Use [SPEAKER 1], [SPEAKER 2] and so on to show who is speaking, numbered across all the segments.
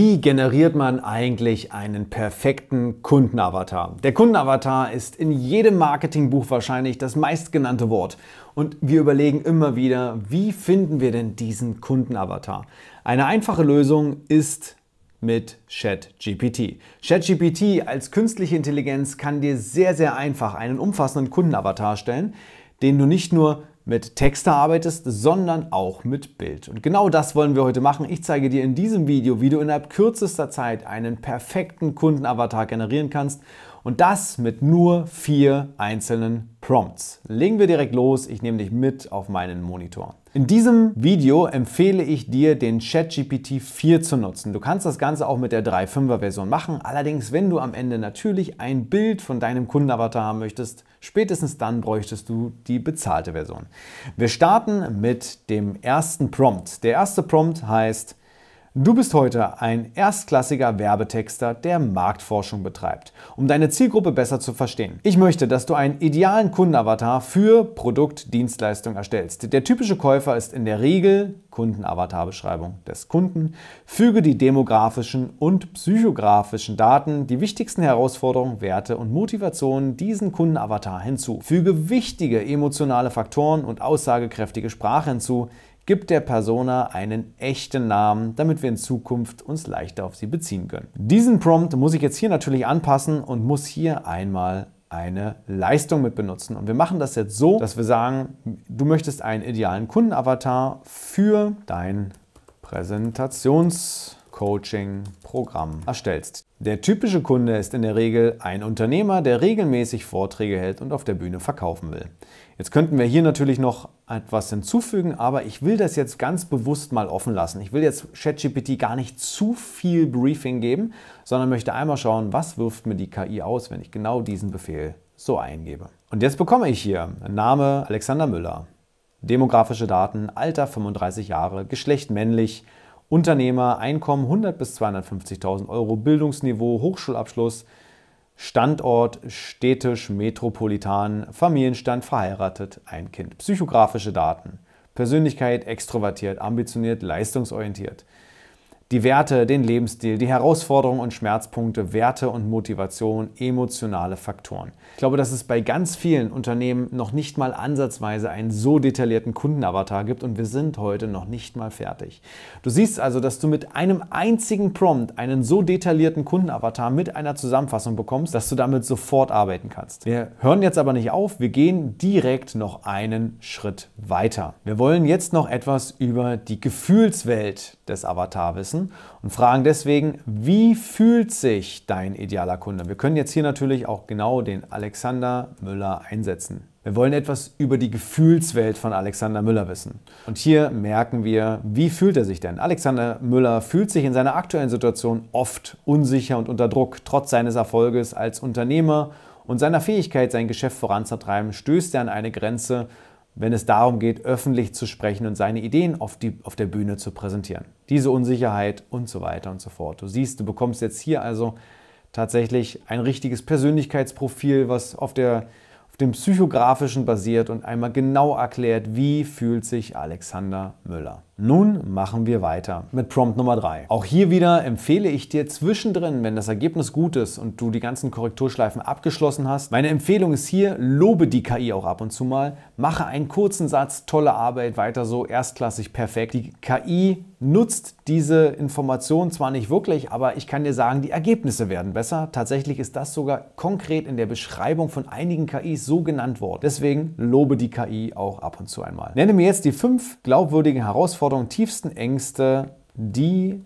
[SPEAKER 1] Wie generiert man eigentlich einen perfekten Kundenavatar? Der Kundenavatar ist in jedem Marketingbuch wahrscheinlich das meistgenannte Wort. Und wir überlegen immer wieder, wie finden wir denn diesen Kundenavatar? Eine einfache Lösung ist mit ChatGPT. ChatGPT als künstliche Intelligenz kann dir sehr, sehr einfach einen umfassenden Kundenavatar stellen, den du nicht nur mit Text arbeitest, sondern auch mit Bild. Und genau das wollen wir heute machen. Ich zeige dir in diesem Video, wie du innerhalb kürzester Zeit einen perfekten Kundenavatar generieren kannst und das mit nur vier einzelnen Prompts. Legen wir direkt los, ich nehme dich mit auf meinen Monitor. In diesem Video empfehle ich dir, den ChatGPT 4 zu nutzen. Du kannst das Ganze auch mit der 3.5er Version machen. Allerdings, wenn du am Ende natürlich ein Bild von deinem Kundenavatar haben möchtest, spätestens dann bräuchtest du die bezahlte Version. Wir starten mit dem ersten Prompt. Der erste Prompt heißt Du bist heute ein erstklassiger Werbetexter, der Marktforschung betreibt, um deine Zielgruppe besser zu verstehen. Ich möchte, dass du einen idealen Kundenavatar für Produkt, erstellst. Der typische Käufer ist in der Regel Kundenavatarbeschreibung des Kunden. Füge die demografischen und psychografischen Daten, die wichtigsten Herausforderungen, Werte und Motivationen diesen Kundenavatar hinzu. Füge wichtige emotionale Faktoren und aussagekräftige Sprache hinzu, gibt der Persona einen echten Namen, damit wir in Zukunft uns leichter auf sie beziehen können. Diesen Prompt muss ich jetzt hier natürlich anpassen und muss hier einmal eine Leistung mit benutzen. Und wir machen das jetzt so, dass wir sagen, du möchtest einen idealen Kundenavatar für dein Präsentations- Coaching-Programm erstellst. Der typische Kunde ist in der Regel ein Unternehmer, der regelmäßig Vorträge hält und auf der Bühne verkaufen will. Jetzt könnten wir hier natürlich noch etwas hinzufügen, aber ich will das jetzt ganz bewusst mal offen lassen. Ich will jetzt ChatGPT gar nicht zu viel Briefing geben, sondern möchte einmal schauen, was wirft mir die KI aus, wenn ich genau diesen Befehl so eingebe. Und jetzt bekomme ich hier Name Alexander Müller, demografische Daten, Alter 35 Jahre, Geschlecht männlich, Unternehmer, Einkommen 100 bis 250.000 Euro, Bildungsniveau, Hochschulabschluss, Standort städtisch, metropolitan, Familienstand, verheiratet, ein Kind, psychografische Daten, Persönlichkeit extrovertiert, ambitioniert, leistungsorientiert die Werte, den Lebensstil, die Herausforderungen und Schmerzpunkte, Werte und Motivation, emotionale Faktoren. Ich glaube, dass es bei ganz vielen Unternehmen noch nicht mal ansatzweise einen so detaillierten Kundenavatar gibt und wir sind heute noch nicht mal fertig. Du siehst also, dass du mit einem einzigen Prompt einen so detaillierten Kundenavatar mit einer Zusammenfassung bekommst, dass du damit sofort arbeiten kannst. Wir hören jetzt aber nicht auf, wir gehen direkt noch einen Schritt weiter. Wir wollen jetzt noch etwas über die Gefühlswelt des Avatar wissen setzen und fragen deswegen, wie fühlt sich dein idealer Kunde? Wir können jetzt hier natürlich auch genau den Alexander Müller einsetzen. Wir wollen etwas über die Gefühlswelt von Alexander Müller wissen. Und hier merken wir, wie fühlt er sich denn? Alexander Müller fühlt sich in seiner aktuellen Situation oft unsicher und unter Druck. Trotz seines Erfolges als Unternehmer und seiner Fähigkeit, sein Geschäft voranzutreiben, stößt er an eine Grenze, wenn es darum geht, öffentlich zu sprechen und seine Ideen auf, die, auf der Bühne zu präsentieren. Diese Unsicherheit und so weiter und so fort. Du siehst, du bekommst jetzt hier also tatsächlich ein richtiges Persönlichkeitsprofil, was auf, der, auf dem psychografischen basiert und einmal genau erklärt, wie fühlt sich Alexander Müller. Nun machen wir weiter mit Prompt Nummer 3. Auch hier wieder empfehle ich dir zwischendrin, wenn das Ergebnis gut ist und du die ganzen Korrekturschleifen abgeschlossen hast, meine Empfehlung ist hier, lobe die KI auch ab und zu mal, mache einen kurzen Satz, tolle Arbeit, weiter so, erstklassig, perfekt. Die KI nutzt diese Information zwar nicht wirklich, aber ich kann dir sagen, die Ergebnisse werden besser. Tatsächlich ist das sogar konkret in der Beschreibung von einigen KIs so genannt worden. Deswegen lobe die KI auch ab und zu einmal. Nenne mir jetzt die fünf glaubwürdigen Herausforderungen, Herausforderungen, tiefsten Ängste, die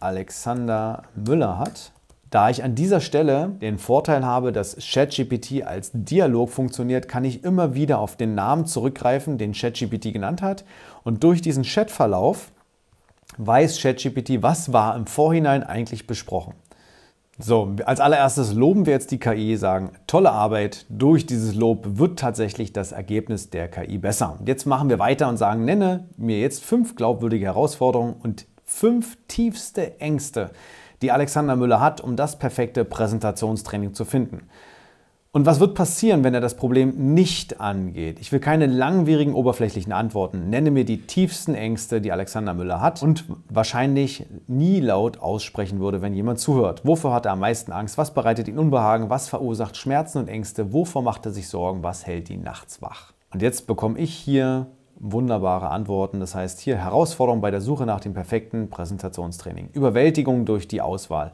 [SPEAKER 1] Alexander Müller hat. Da ich an dieser Stelle den Vorteil habe, dass ChatGPT als Dialog funktioniert, kann ich immer wieder auf den Namen zurückgreifen, den ChatGPT genannt hat. Und durch diesen Chatverlauf weiß ChatGPT, was war im Vorhinein eigentlich besprochen. So, als allererstes loben wir jetzt die KI, sagen, tolle Arbeit, durch dieses Lob wird tatsächlich das Ergebnis der KI besser. Jetzt machen wir weiter und sagen, nenne mir jetzt fünf glaubwürdige Herausforderungen und fünf tiefste Ängste, die Alexander Müller hat, um das perfekte Präsentationstraining zu finden. Und was wird passieren, wenn er das Problem nicht angeht? Ich will keine langwierigen, oberflächlichen Antworten. Nenne mir die tiefsten Ängste, die Alexander Müller hat und wahrscheinlich nie laut aussprechen würde, wenn jemand zuhört. Wovor hat er am meisten Angst? Was bereitet ihn Unbehagen? Was verursacht Schmerzen und Ängste? Wovor macht er sich Sorgen? Was hält ihn nachts wach? Und jetzt bekomme ich hier wunderbare Antworten. Das heißt hier Herausforderung bei der Suche nach dem perfekten Präsentationstraining. Überwältigung durch die Auswahl.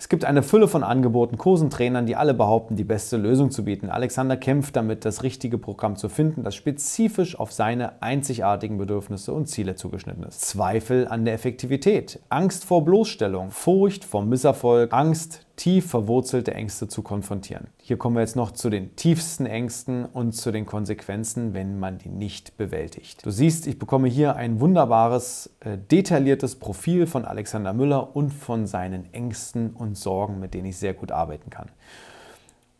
[SPEAKER 1] Es gibt eine Fülle von Angeboten, Kursen, Trainern, die alle behaupten, die beste Lösung zu bieten. Alexander kämpft damit, das richtige Programm zu finden, das spezifisch auf seine einzigartigen Bedürfnisse und Ziele zugeschnitten ist. Zweifel an der Effektivität, Angst vor Bloßstellung, Furcht vor Misserfolg, Angst, tief verwurzelte Ängste zu konfrontieren. Hier kommen wir jetzt noch zu den tiefsten Ängsten und zu den Konsequenzen, wenn man die nicht bewältigt. Du siehst, ich bekomme hier ein wunderbares, äh, detailliertes Profil von Alexander Müller und von seinen Ängsten und Sorgen, mit denen ich sehr gut arbeiten kann.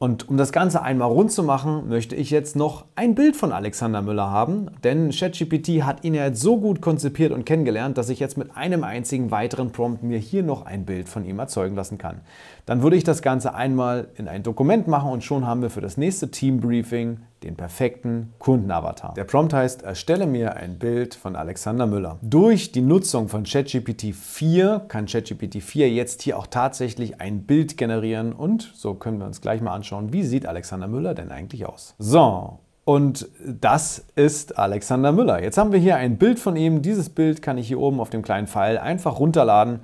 [SPEAKER 1] Und um das Ganze einmal rund zu machen, möchte ich jetzt noch ein Bild von Alexander Müller haben, denn ChatGPT hat ihn ja jetzt so gut konzipiert und kennengelernt, dass ich jetzt mit einem einzigen weiteren Prompt mir hier noch ein Bild von ihm erzeugen lassen kann. Dann würde ich das Ganze einmal in ein Dokument machen und schon haben wir für das nächste Teambriefing den perfekten Kundenavatar. Der Prompt heißt, erstelle mir ein Bild von Alexander Müller. Durch die Nutzung von ChatGPT 4 kann ChatGPT 4 jetzt hier auch tatsächlich ein Bild generieren und so können wir uns gleich mal anschauen, wie sieht Alexander Müller denn eigentlich aus. So, und das ist Alexander Müller. Jetzt haben wir hier ein Bild von ihm. Dieses Bild kann ich hier oben auf dem kleinen Pfeil einfach runterladen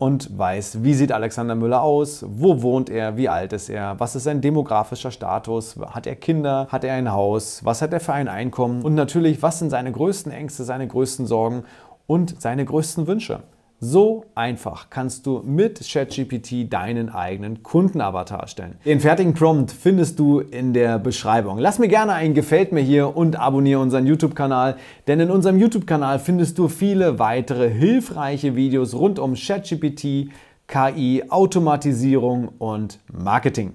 [SPEAKER 1] und weiß, wie sieht Alexander Müller aus, wo wohnt er, wie alt ist er, was ist sein demografischer Status, hat er Kinder, hat er ein Haus, was hat er für ein Einkommen und natürlich, was sind seine größten Ängste, seine größten Sorgen und seine größten Wünsche. So einfach kannst du mit ChatGPT deinen eigenen Kundenavatar erstellen. Den fertigen Prompt findest du in der Beschreibung. Lass mir gerne ein Gefällt mir hier und abonniere unseren YouTube-Kanal, denn in unserem YouTube-Kanal findest du viele weitere hilfreiche Videos rund um ChatGPT, KI, Automatisierung und Marketing.